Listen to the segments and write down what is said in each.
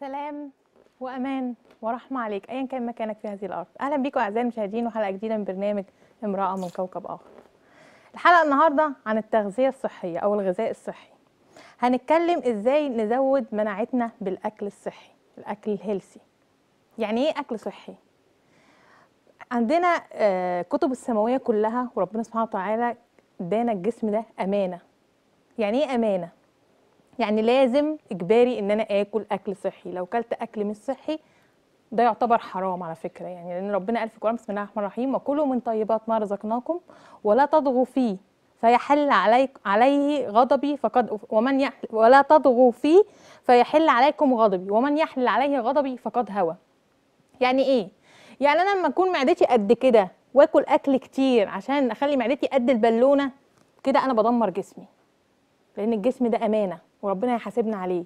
سلام وامان ورحمه عليك ايا كان مكانك في هذه الارض اهلا بيكم اعزائي المشاهدين وحلقه جديده من برنامج امراه من كوكب اخر الحلقه النهارده عن التغذيه الصحيه او الغذاء الصحي هنتكلم ازاي نزود مناعتنا بالاكل الصحي الاكل الهيلثي يعني ايه اكل صحي عندنا آه، كتب السماويه كلها وربنا سبحانه وتعالى ادانا الجسم ده امانه يعني ايه امانه يعني لازم اجباري ان انا اكل اكل صحي لو كلت اكل مش صحي ده يعتبر حرام على فكره يعني لان ربنا قال في القران بسم الله الرحمن الرحيم وكلوا من طيبات ما رزقناكم ولا تطغوا فيه فيحل عليك عليه غضبي فقد ومن يحل ولا تطغوا فيه فيحل عليكم غضبي ومن يحل عليه غضبي فقد هوى يعني ايه يعني انا لما اكون معدتي قد كده واكل اكل كتير عشان اخلي معدتي قد البالونه كده انا بدمر جسمي لان الجسم ده امانه وربنا هيحاسبنا عليه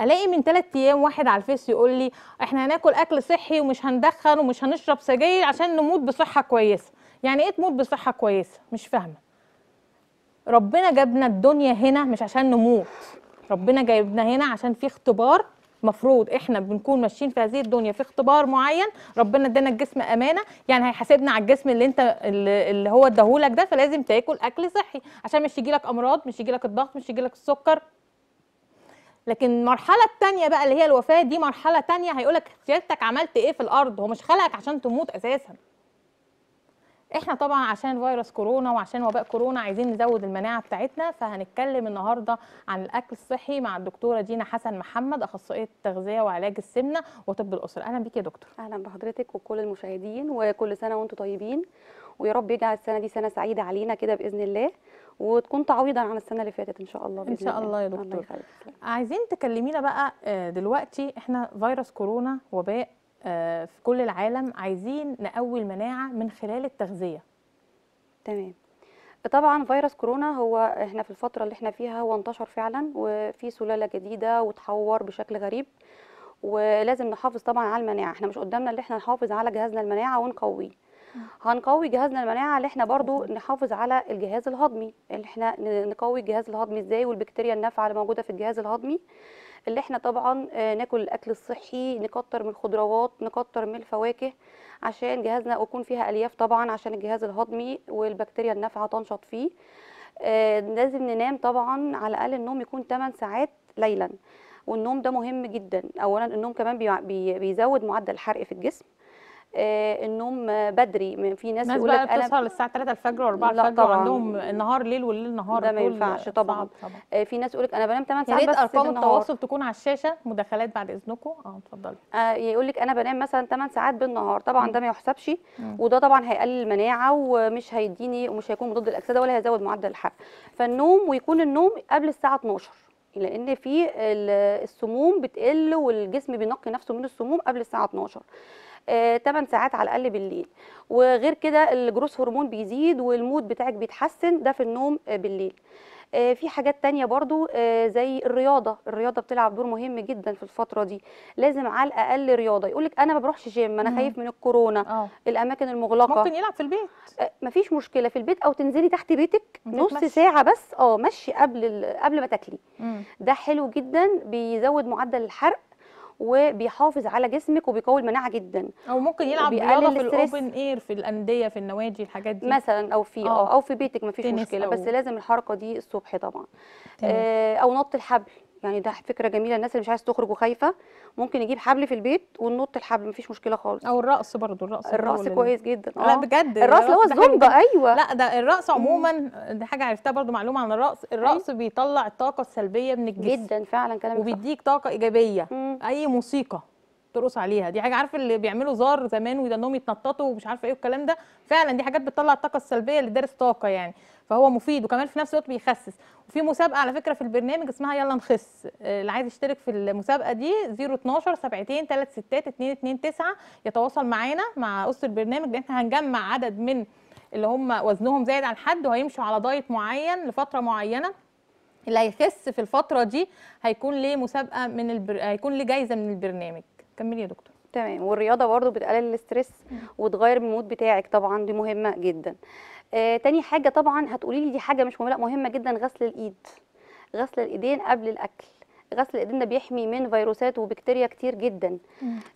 الاقي من ثلاث ايام واحد على الفيس يقول لي احنا هناكل اكل صحي ومش هندخن ومش هنشرب سجاير عشان نموت بصحه كويسه يعني ايه تموت بصحه كويسه مش فاهمه ربنا جابنا الدنيا هنا مش عشان نموت ربنا جايبنا هنا عشان في اختبار مفروض احنا بنكون ماشيين في هذه الدنيا في اختبار معين ربنا ادانا الجسم امانه يعني هيحاسبنا على الجسم اللي انت اللي هو اداهولك ده فلازم تاكل اكل صحي عشان مش يجيلك امراض مش يجيلك الضغط مش يجيلك السكر لكن المرحلة التانية بقى اللي هي الوفاة دي مرحلة تانية هيقولك سيادتك عملت ايه في الأرض هو مش خلقك عشان تموت أساسا احنا طبعا عشان فيروس كورونا وعشان وباء كورونا عايزين نزود المناعه بتاعتنا فهنتكلم النهارده عن الاكل الصحي مع الدكتوره دينا حسن محمد اخصائيه التغذيه وعلاج السمنه وطب الاسره اهلا بك يا دكتور اهلا بحضرتك وكل المشاهدين وكل سنه وانتم طيبين ويا رب يجعل السنه دي سنه سعيده علينا كده باذن الله وتكون تعويضا عن السنه اللي فاتت ان شاء الله بإذن ان شاء الله يا دكتور الله عايزين تكلمينا بقى آه، دلوقتي احنا فيروس كورونا وباء آه، في كل العالم عايزين نقوي المناعه من خلال التغذيه تمام طبعا فيروس كورونا هو احنا في الفتره اللي احنا فيها هو انتشر فعلا وفي سلاله جديده وتحور بشكل غريب ولازم نحافظ طبعا على المناعه احنا مش قدامنا اللي احنا نحافظ على جهازنا المناعه ونقويه هنقوي جهازنا المناعه اللي احنا برضو نحافظ على الجهاز الهضمي اللي احنا نقوي الجهاز الهضمي ازاي والبكتيريا النافعه اللي موجوده في الجهاز الهضمي اللي احنا طبعا آه، ناكل الاكل الصحي نكتر من الخضروات نكتر من الفواكه عشان جهازنا يكون فيها الياف طبعا عشان الجهاز الهضمي والبكتيريا النافعه تنشط فيه آه، لازم ننام طبعا على الاقل النوم يكون 8 ساعات ليلا والنوم ده مهم جدا اولا النوم كمان بيزود معدل الحرق في الجسم آه، النوم بدري في ناس بتقول لك انا بتصحى للساعه 3 الفجر و4 الفجر وعندهم النهار ليل والليل نهار ده ما ينفعش طبعا, طبعاً. آه، في ناس يقول لك انا بنام 8 ساعات بس ارقام التواصل تكون على الشاشه مداخلات بعد اذنكم اه اتفضلي آه، يقول لك انا بنام مثلا 8 ساعات بالنهار طبعا ده ما يحسبش وده طبعا هيقلل المناعه ومش هيديني ومش هيكون مضاد الاكسده ولا هيزود معدل الحرق فالنوم ويكون النوم قبل الساعه 12 لان في السموم بتقل والجسم بينقي نفسه من السموم قبل الساعه 12 8 آه، ساعات على الاقل بالليل وغير كده الجروس هرمون بيزيد والمود بتاعك بيتحسن ده في النوم آه، بالليل آه، في حاجات تانية برضو زي الرياضة الرياضة بتلعب دور مهم جدا في الفترة دي لازم على الأقل رياضة يقولك أنا ما بروحش جيم أنا خايف من الكورونا أوه. الأماكن المغلقة ممكن يلعب في البيت مفيش مشكلة في البيت أو تنزلي تحت بيتك نص ساعة بس اه مشي قبل قبل ما تاكلي ده حلو جدا بيزود معدل الحرق وبيحافظ على جسمك وبيقوي المناعه جدا او ممكن يلعب رياضه في الاوبن اير في الانديه في النوادي الحاجات دي مثلا او في اه او في بيتك مفيش مشكله أو. بس لازم الحركه دي الصبح طبعا آه، او نط الحبل يعني ده فكره جميله الناس اللي مش عايزه تخرج وخايفه ممكن يجيب حبل في البيت وننط الحبل مفيش مشكله خالص او الرقص برضو الرقص الرقص كويس جدا اه لا بجد الرقص اللي هو الزومبا ايوه لا ده الرقص عموما دي حاجه عرفتها برضو معلومه عن الرقص أيوة. الرقص أيوة. بيطلع الطاقه السلبيه من الجسم جدا فعلا كلام وبيديك طاقه ايجابيه مم. اي موسيقى ترقص عليها دي حاجه عارفه اللي بيعملوا زار زمان ودانهم يتنططوا ومش عارفه ايه والكلام ده فعلا دي حاجات بتطلع الطاقه السلبيه اللي دارس طاقه يعني فهو مفيد وكمان في نفس الوقت بيخسس وفي مسابقه على فكره في البرنامج اسمها يلا نخس آه، اللي عايز يشترك في المسابقه دي 012 72 3 2 229 يتواصل معانا مع اسس البرنامج لان احنا هنجمع عدد من اللي هم وزنهم زايد عن حد وهيمشوا على دايت معين لفتره معينه اللي هيخس في الفتره دي هيكون ليه مسابقه من البر... هيكون ليه جايزه من البرنامج كملي يا دكتور تمام والرياضه برضو بتقلل الاسترس وتغير المود بتاعك طبعا دي مهمه جدا آه تاني حاجه طبعا هتقولي لي دي حاجه مش مهمه لا مهمه جدا غسل الايد غسل الايدين قبل الاكل غسل الايدين ده بيحمي من فيروسات وبكتيريا كتير جدا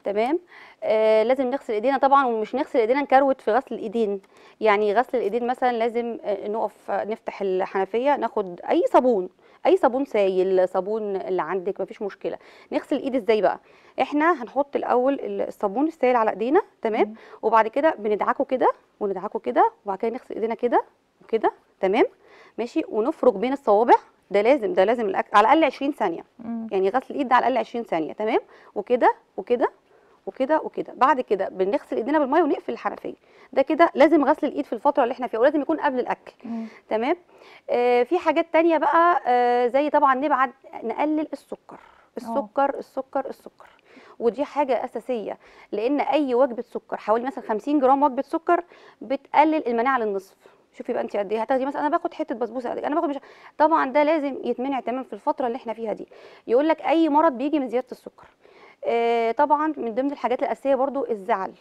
تمام آه لازم نغسل ايدينا طبعا ومش نغسل ايدينا نكروت في غسل الايدين يعني غسل الايدين مثلا لازم آه، نقف آه، نفتح الحنفيه ناخد اي صابون اي صابون سايل صابون اللي عندك مفيش مشكله نغسل الايد ازاي بقى احنا هنحط الاول الصابون السائل على ايدينا تمام وبعد كده بندعكه كده وندعكه كده وبعد كده نغسل ايدينا كده وكده تمام ماشي ونفرك بين الصوابع ده لازم ده لازم على الاقل 20 ثانيه مم. يعني غسل الايد ده على الاقل 20 ثانيه تمام وكده وكده وكده وكده بعد كده بنغسل ايدينا بالميه ونقفل الحنفيه ده كده لازم غسل الايد في الفتره اللي احنا فيها ولازم يكون قبل الاكل مم. تمام آه في حاجات تانية بقى آه زي طبعا نبعد نقلل السكر السكر أوه. السكر السكر ودي حاجه اساسيه لان اي وجبه سكر حوالي مثلا 50 جرام وجبه سكر بتقلل المناعه للنصف شوفي بقى انت قد ايه هتاخدي مثلا انا باخد حته بسبوسه قد إيه. انا باخد مش طبعا ده لازم يتمنع تمام في الفتره اللي احنا فيها دي يقول لك اي مرض بيجي من زياده السكر آه، طبعا من ضمن الحاجات الاساسيه برضو الزعل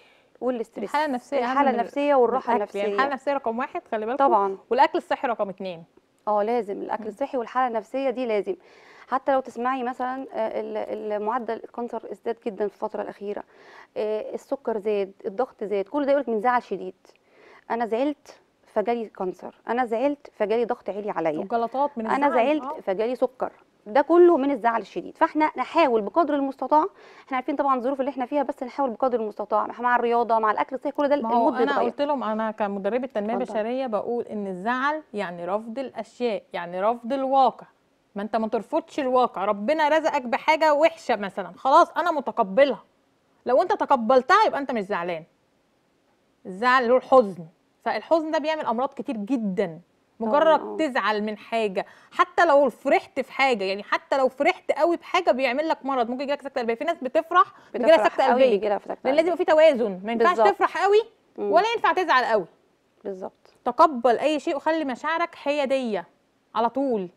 والستريس الحاله النفسيه الحاله النفسيه والراحه يعني النفسيه يعني الحاله النفسيه رقم واحد خلي بالكم طبعا والاكل الصحي رقم اثنين اه لازم الاكل الصحي والحاله النفسيه دي لازم حتى لو تسمعي مثلا آه، المعدل الكانسر ازداد جدا في الفتره الاخيره آه، السكر زاد الضغط زاد كل ده يقولك من زعل شديد انا زعلت فجالي كانسر انا زعلت فجالي ضغط عالي عليا من انا زعلت فجالي سكر ده كله من الزعل الشديد فاحنا نحاول بقدر المستطاع احنا عارفين طبعا الظروف اللي احنا فيها بس نحاول بقدر المستطاع مع الرياضه مع الاكل الصحي كل ده المده انا قلت لهم انا كمدربه تنميه بشريه بقول ان الزعل يعني رفض الاشياء يعني رفض الواقع ما انت ما ترفضش الواقع ربنا رزقك بحاجه وحشه مثلا خلاص انا متقبلها لو انت تقبلتها يبقى انت مش زعلان الزعل له الحزن فالحزن ده بيعمل امراض كتير جدا مجرد أوه. تزعل من حاجه حتى لو فرحت في حاجه يعني حتى لو فرحت قوي بحاجه بيعمل لك مرض ممكن يجي لك سكته قلبيه في ناس بتفرح بتجيلها لها سكته قلبيه لان لازم يبقى في توازن ما ينفعش تفرح قوي ولا ينفع تزعل قوي بالظبط تقبل اي شيء وخلي مشاعرك حياديه على طول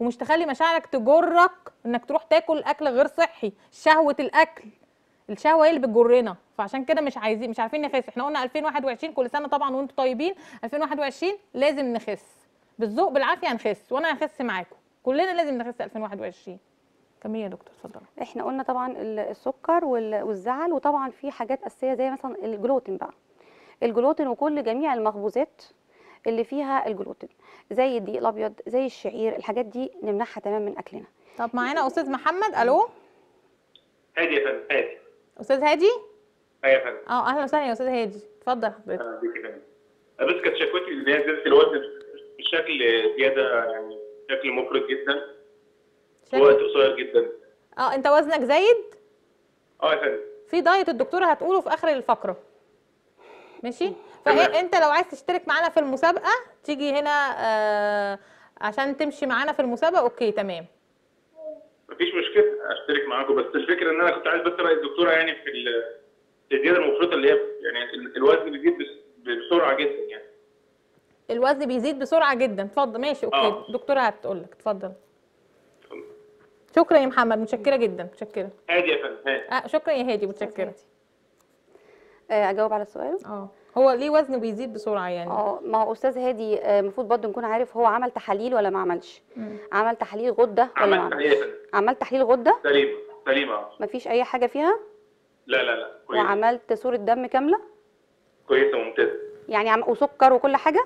ومش تخلي مشاعرك تجرك انك تروح تاكل اكل غير صحي شهوه الاكل الشهوه هي اللي بتجرنا فعشان كده مش عايزين مش عارفين نخس احنا قلنا 2021 كل سنه طبعا وانتم طيبين 2021 لازم نخس بالذوق بالعافيه هنخس وانا هخس معاكم كلنا لازم نخس 2021 كمية يا دكتور اتفضلي احنا قلنا طبعا السكر والزعل وطبعا في حاجات اساسيه زي مثلا الجلوتين بقى الجلوتين وكل جميع المخبوزات اللي فيها الجلوتين زي الدقيق الابيض زي الشعير الحاجات دي نمنعها تماما من اكلنا طب معانا استاذ محمد الو هادي يا فندم هادي استاذ هادي يا فندم اه اهلا وسهلا يا استاذ هادي اتفضل حضرتك أه، أه، بس كانت شكوتي ان هي زياده الوزن بشكل زياده يعني بشكل مفرط جدا وقت قصير جدا اه انت وزنك زايد؟ اه يا فندم في دايت الدكتوره هتقوله في اخر الفقره ماشي؟ فانت لو عايز تشترك معانا في المسابقه تيجي هنا آه عشان تمشي معانا في المسابقه اوكي تمام مفيش مشكله اشترك معاكم بس الفكره ان انا كنت عايز بس راي الدكتوره يعني في الزياده المفرطه اللي هي يعني الوزن بيزيد بسرعه جدا يعني الوزن بيزيد بسرعه جدا اتفضل ماشي اوكي آه. دكتوره هتقول لك اتفضل شكرا يا محمد متشكره جدا متشكره هادي يا فندم آه شكرا يا هادي متشكره آه، اجاوب على السؤال اه هو ليه وزنه بيزيد بسرعه يعني اه ما هو استاذ هادي آه، المفروض برضه نكون عارف هو عمل تحاليل ولا ما عملش مم. عمل تحاليل غده ولا عمل ما عملش إيه عمل تحليل غده سليمه سليمه مفيش اي حاجه فيها لا لا لا كويس. وعملت صوره دم كامله كويسه ممتازه يعني عم... وسكر وكل حاجه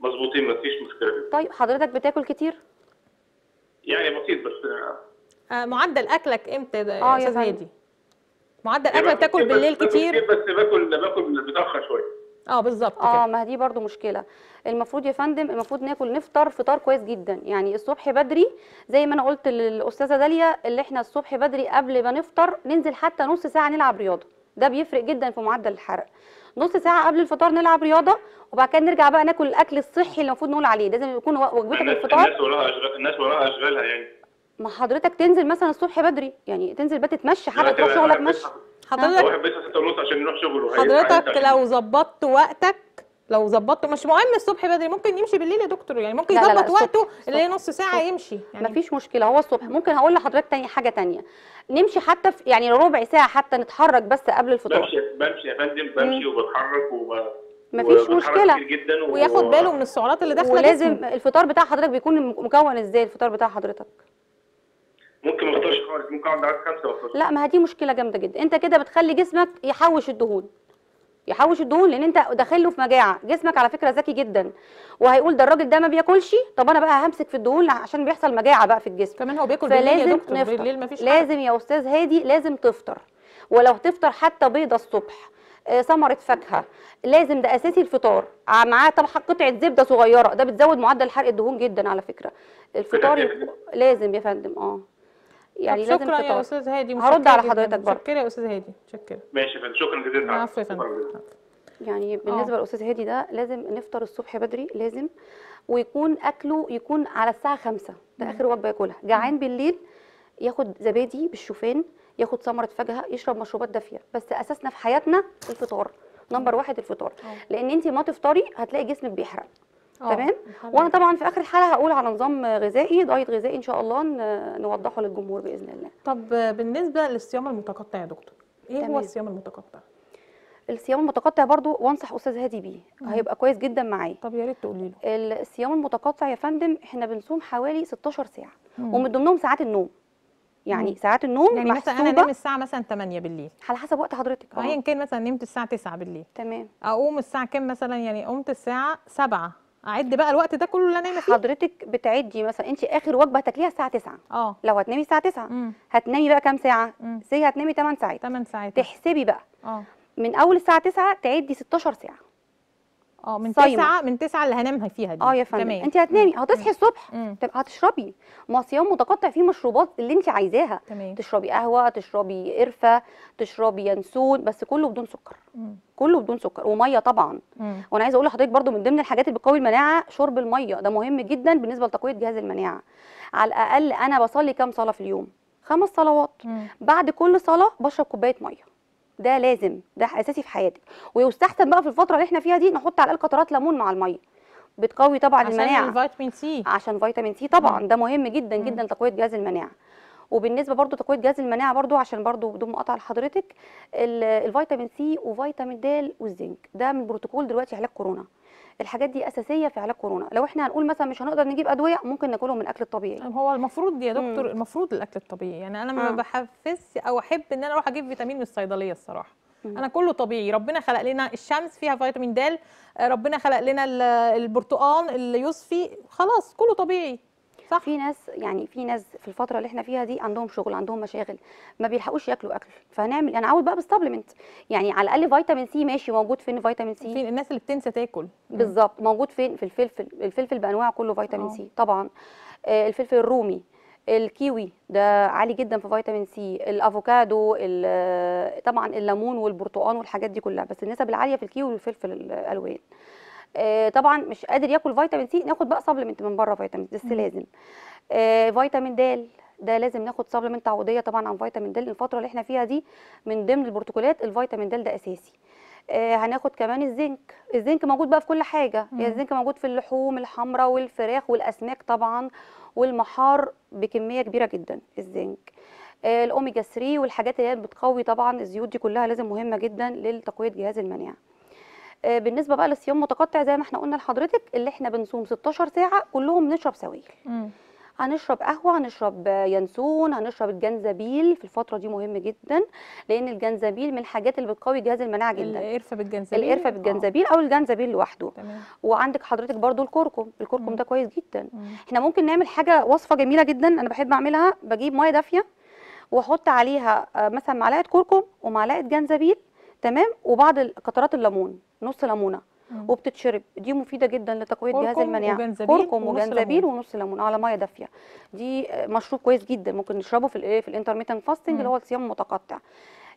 مظبوطين مفيش مشكله طيب حضرتك بتاكل كتير يعني بسيط بس آه, آه، معدل اكلك امتى آه، يا استاذ هادي معدل اكلك بتاكل بالليل كتير بس باكل باكل متاخر شويه اه بالظبط اه ما دي برضو مشكله المفروض يا فندم المفروض ناكل نفطر فطار كويس جدا يعني الصبح بدري زي ما انا قلت للاستاذه داليا اللي احنا الصبح بدري قبل ما نفطر ننزل حتى نص ساعه نلعب رياضه ده بيفرق جدا في معدل الحرق نص ساعه قبل الفطار نلعب رياضه وبعد كده نرجع بقى ناكل الاكل الصحي اللي المفروض نقول عليه لازم يكون وجبتك الفطار الناس وراها اشغال الناس وراها اشغالها يعني ما حضرتك تنزل مثلا الصبح بدري يعني تنزل بقى تتمشى حتى تروح شغلك مشي حضرتك واحد بيصحى 6 ونص عشان يروح شغله حضرتك لو ظبطت وقتك لو ظبطت مش مهم الصبح بدري ممكن يمشي بالليل يا دكتور يعني ممكن يظبط وقته اللي هي نص ساعه صبح. يمشي يعني مفيش مشكله هو الصبح ممكن هقول لحضرتك تاني حاجه تانية نمشي حتى في يعني ربع ساعه حتى نتحرك بس قبل الفطور بمشي بمشي يا فندم بمشي وبتحرك وب... مفيش مشكله جدا و... وياخد باله من السعرات اللي داخله ولازم الفطار بتاع حضرتك بيكون مكون ازاي الفطار بتاع حضرتك ممكن ما افطرش خالص ممكن اقعد معاك خمسه وافطر لا ما هي دي مشكله جامده جدا انت كده بتخلي جسمك يحوش الدهون يحوش الدهون لان انت داخله في مجاعه جسمك على فكره ذكي جدا وهيقول ده الراجل ده ما بياكلش طب انا بقى همسك في الدهون عشان بيحصل مجاعه بقى في الجسم كمان هو بياكل بالليل يا دكتور نفطر. بالليل مفيش حاجة. لازم يا استاذ هادي لازم تفطر ولو تفطر حتى بيضه الصبح آه، ثمرة فاكهة لازم ده أساسي الفطار معاه طبعا قطعة زبدة صغيرة ده بتزود معدل حرق الدهون جدا على فكرة الفطار لازم يا فندم اه يعني لازم شكرا يا استاذ هادي هرد على حضرتك برضه شكرا يا استاذ هادي شكرا ماشي يا شكرا جزيلا عفوا يا فندم يعني آه. بالنسبه أوه. للاستاذ هادي ده لازم نفطر الصبح بدري لازم ويكون اكله يكون على الساعه 5 ده اخر وجبه ياكلها جعان بالليل ياخد زبادي بالشوفان ياخد ثمره فاكهه يشرب مشروبات دافيه بس اساسنا في حياتنا الفطار نمبر واحد الفطار أوه. لان انت ما تفطري هتلاقي جسمك بيحرق آه، تمام وانا طبعا في اخر الحلقه هقول على نظام غذائي دايت غذائي ان شاء الله نوضحه للجمهور باذن الله طب بالنسبه للصيام المتقطع يا دكتور ايه تمام. هو الصيام المتقطع الصيام المتقطع برضو وانصح استاذ هادي بيه هيبقى كويس جدا معايا طب يا ريت تقولي له الصيام المتقطع يا فندم احنا بنصوم حوالي 16 ساعه ومن ضمنهم ساعات النوم يعني مم. ساعات النوم يعني مثلا انا نام الساعه مثلا 8 بالليل على حسب وقت حضرتك ايا كان مثلا نمت الساعه 9 بالليل تمام اقوم الساعه كام مثلا يعني قمت الساعه 7 اعد بقى الوقت ده كله اللي انام فيه حضرتك بتعدي مثلا انت اخر وجبه هتاكليها الساعه 9 اه لو هتنامي الساعه 9 هتنامي بقى كام ساعه سي هتنامي 8 ساعات 8 ساعات تحسبي بقى اه من اول الساعه 9 تعدي 16 ساعه اه من صايمة. تسعة من تسعة اللي هنامها فيها دي اه يا فندم انت هتنامي هتصحي الصبح تبقى هتشربي ما صيام متقطع فيه مشروبات اللي انت عايزاها تمام. تشربي قهوه تشربي قرفه تشربي ينسون بس كله بدون سكر مم. كله بدون سكر وميه طبعا مم. وانا عايزه اقول لحضرتك برده من ضمن الحاجات اللي بتقوي المناعه شرب الميه ده مهم جدا بالنسبه لتقويه جهاز المناعه على الاقل انا بصلي كام صلاه في اليوم خمس صلوات مم. بعد كل صلاه بشرب كوبايه ميه ده لازم ده اساسي في حياتك ويستحسن بقى في الفتره اللي احنا فيها دي نحط على قطرات ليمون مع الميه بتقوي طبعا عشان المناعه عشان فيتامين سي عشان فيتامين سي طبعا ده مهم جدا جدا لتقويه جهاز المناعه وبالنسبه برضو تقويه جهاز المناعه برضو عشان برضو بدون مقاطعه لحضرتك الفيتامين سي وفيتامين د والزنك ده من بروتوكول دلوقتي علاج كورونا الحاجات دي اساسيه في علاج كورونا لو احنا هنقول مثلا مش هنقدر نجيب ادويه ممكن ناكلهم من الاكل الطبيعي هو المفروض يا دكتور مم. المفروض الاكل الطبيعي يعني انا ما آه. بحفزش او احب ان انا اروح اجيب فيتامين من الصيدليه الصراحه مم. انا كله طبيعي ربنا خلق لنا الشمس فيها فيتامين د ربنا خلق لنا البرتقال اليوسفي خلاص كله طبيعي صح. في ناس يعني في ناس في الفتره اللي احنا فيها دي عندهم شغل عندهم مشاغل ما بيلحقوش ياكلوا اكل فهنعمل انا عاود بقى بالسبلمنت يعني على الاقل فيتامين سي ماشي موجود فين فيتامين سي في الناس اللي بتنسى تاكل بالظبط موجود فين في الفلفل الفلفل بانواعه كله فيتامين أوه. سي اه. طبعا آه، الفلفل الرومي الكيوي ده عالي جدا في فيتامين سي الافوكادو طبعا الليمون والبرتقال والحاجات دي كلها بس النسب العاليه في الكيوي والفلفل الالوان آه، طبعا مش قادر ياكل فيتامين سي ناخد بقى سبلمنت من بره فيتامين بس لازم آه، فيتامين د ده لازم ناخد سبلمنت تعويضيه طبعا عن فيتامين د الفتره اللي احنا فيها دي من ضمن البروتوكولات الفيتامين د ده اساسي آه، هناخد كمان الزنك الزنك موجود بقى في كل حاجه يعني مم. الزنك موجود في اللحوم الحمراء والفراخ والاسماك طبعا والمحار بكميه كبيره جدا الزنك الاوميجا 3 والحاجات اللي هي بتقوي طبعا الزيوت دي كلها لازم مهمه جدا لتقويه جهاز المناعه آه، بالنسبه بقى للصيام متقطع زي ما احنا قلنا لحضرتك اللي احنا بنصوم 16 ساعه كلهم نشرب سوائل هنشرب قهوه هنشرب ينسون هنشرب الجنزبيل في الفتره دي مهم جدا لان الجنزبيل من الحاجات اللي بتقوي جهاز المناعه جدا القرفه بالجنزبيل القرفه آه. بالجنزبيل او الجنزبيل لوحده تمام. وعندك حضرتك برضو الكركم الكركم ده كويس جدا مم. احنا ممكن نعمل حاجه وصفه جميله جدا انا بحب اعملها بجيب ميه دافيه واحط عليها آه، مثلا معلقه كركم ومعلقه جنزبيل تمام وبعض قطرات الليمون نص ليمونه وبتتشرب دي مفيده جدا لتقويه جهاز المناعه كركم وجنزبيل ونص ليمون على ميه دافيه دي آه، مشروب كويس جدا ممكن نشربه في الايه في الانترميتنت فاستنج اللي هو الصيام المتقطع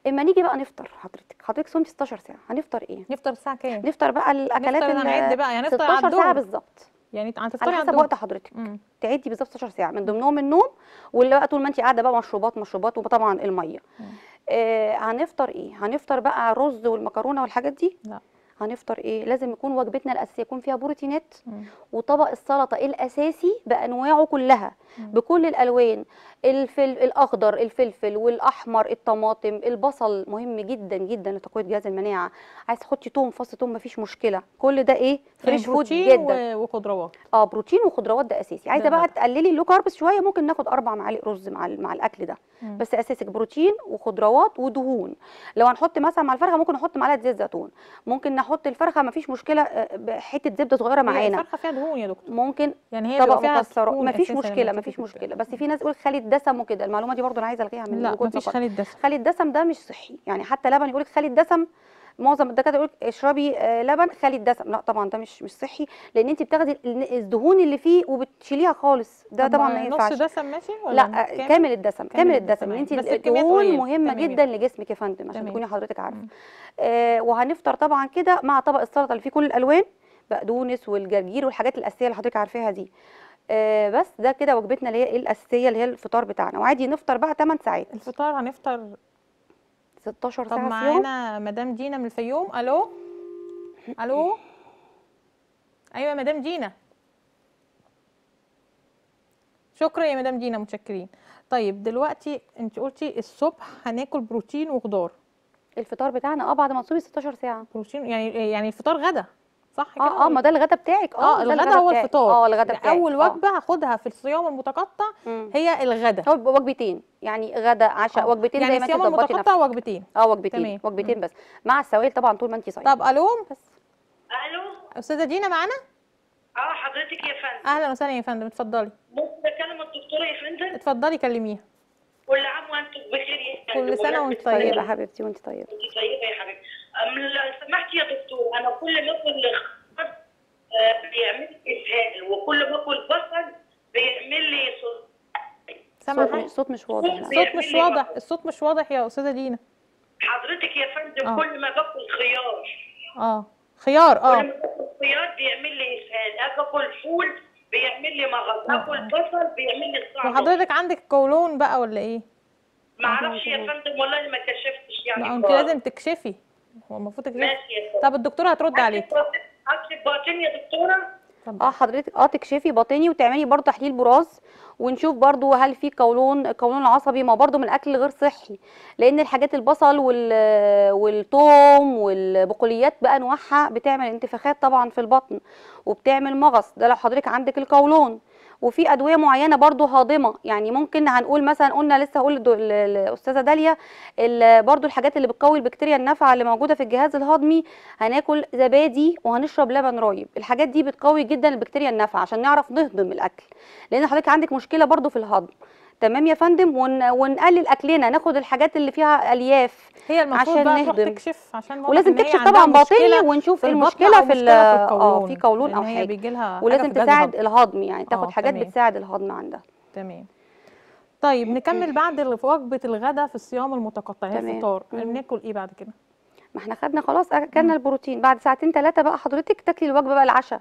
اما نيجي بقى نفطر حضرتك حضرتك صمت 16 ساعه هنفطر ايه نفطر الساعه كام نفطر بقى الاكلات اللي هنعد بقى يعني نفطر 16 ساعه بالظبط يعني هتفطري على حسب وقت حضرتك مم. تعدي بالظبط 16 ساعه من ضمنهم النوم واللي بقى طول ما انت قاعده بقى مشروبات مشروبات وطبعا الميه مم. آه هنفطر ايه هنفطر بقى رز والمكرونه والحاجات دي لا هنفطر ايه لازم يكون وجبتنا الاساسيه يكون فيها بروتينات مم. وطبق السلطه الاساسي بانواعه كلها مم. بكل الالوان الفل الاخضر الفلفل والاحمر الطماطم البصل مهم جدا جدا لتقويه جهاز المناعه عايز تحطي توم فص توم مفيش مشكله كل ده ايه آه، فريش فود جدا وخضروات اه بروتين وخضروات ده اساسي عايزه بقى تقللي اللو كاربس شويه ممكن ناخد اربع معالق رز مع مع الاكل ده مم. بس اساسك بروتين وخضروات ودهون لو هنحط مثلا مع الفرخه ممكن نحط معلقه زيت زيتون ممكن نحط الفرخه مفيش مشكله آه، حته زبده صغيره معانا الفرخه فيها دهون يا دكتور ممكن يعني هي طبق مكسرات مفيش مشكله مفيش مشكله بس في ناس تقول خلي دسم وكده المعلومه دي برضو انا عايزه الغيها من لا مفيش خلي الدسم خلي الدسم ده مش صحي يعني حتى لبن يقول لك خالد الدسم معظم الدكاتره يقول اشربي آه، لبن خالي الدسم لا طبعا ده مش مش صحي لان انت بتاخدي الدهون اللي فيه وبتشيليها خالص ده طبعا ما ينفعش نص دسم ماشي ولا لا كامل, كامل الدسم كامل الدسم انت الدهون مهمه جدا لجسمك يا فندم عشان تكوني حضرتك عارفه آه وهنفطر طبعا كده مع طبق السلطه اللي فيه كل الالوان بقدونس والجرجير والحاجات الاساسيه اللي حضرتك عارفاها دي آه بس ده كده وجبتنا اللي هي إيه الاساسيه اللي هي الفطار بتاعنا وعادي نفطر بقى 8 ساعات الفطار هنفطر 16 ساعه طب معانا مدام دينا من الفيوم الو الو ايوه مدام دينا شكرا يا مدام دينا متشكرين طيب دلوقتي انت قلتي الصبح هناكل بروتين وخضار الفطار بتاعنا اه بعد ما تصومي 16 ساعه بروتين يعني يعني الفطار غدا صح آه، كده اه اه ما ده الغدا بتاعك اه, آه، الغدا هو الفطار اه الغدا بتاعك اول آه. وجبه آه. هاخدها في الصيام المتقطع هي الغدا هو وجبتين يعني غدا عشاء آه. وجبتين يعني زي ما الصيام المتقطع وجبتين اه وجبتين تمام. وجبتين مم. بس مع السوائل طبعا طول ما انت صايمه طب الو بس الو استاذه دينا معانا اه حضرتك يا فندم اهلا وسهلا يا فندم اتفضلي ممكن اكلم الدكتوره يا فندم اتفضلي كلميها كل عام وانتم بخير يا فندم كل سنه وانت طيبه حبيبتي وانت طيبه وانت طيبه يا حبيبتي لو سمحتي يا دكتوره كل لقمه آه، خضار بيعمل لي اسهال وكل ما كل بصل بيعمل لي صوت سامع الصوت مش واضح الصوت مش واضح الصوت مش واضح يا استاذه لينا حضرتك يا فندم آه. كل ما باكل خيار اه خيار اه كل ما باكل خيار بيعمل لي اسهال اكل فول بيعمل لي مغص آه. اكل بصل بيعمل لي صعب وحضرتك عندك قولون بقى ولا ايه؟ معرفش يا فندم والله ما كشفتش يعني لا انت لازم تكشفي هو المفروض ماشي يا طب الدكتوره هترد عليكي هكشف باطني يا دكتوره اه حضرتك اه تكشفي باطني وتعملي برضه تحليل براز ونشوف برضو هل في قولون قولون عصبي ما برضو من الاكل غير صحي لان الحاجات البصل والثوم والبقوليات بقى انواعها بتعمل انتفاخات طبعا في البطن وبتعمل مغص ده لو حضرتك عندك القولون وفي ادويه معينه برضو هاضمه يعني ممكن هنقول مثلا قلنا لسه هقول للاستاذه داليا برضو الحاجات اللي بتقوي البكتيريا النافعه اللي موجوده في الجهاز الهضمي هناكل زبادي وهنشرب لبن رايب الحاجات دي بتقوي جدا البكتيريا النافعه عشان نعرف نهضم الاكل لان حضرتك عندك مشكله برضو في الهضم تمام يا فندم ون... ونقلل اكلنا ناخد الحاجات اللي فيها الياف هي المفروض عشان بقى تروح تكشف عشان ولازم تكشف طبعا باطني ونشوف المشكله في ال... اه في قولون او حاجه ولازم تساعد الهضم يعني تاخد آه، حاجات تمام. بتساعد الهضم عندها تمام طيب نكمل إيه. بعد وجبه الغداء في الصيام يا الفطار بناكل ايه بعد كده ما احنا خدنا خلاص اكلنا البروتين بعد ساعتين ثلاثه بقى حضرتك تاكلي الوجبه بقى العشاء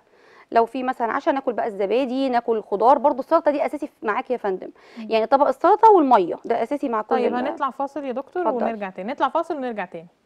لو في مثلا عشاء ناكل بقى الزبادي ناكل خضار برضو السلطه دي اساسي معاك يا فندم يعني طبق السلطه والميه ده اساسي مع كل طيب هنطلع فاصل يا دكتور ونرجع تاني نطلع فاصل ونرجع تاني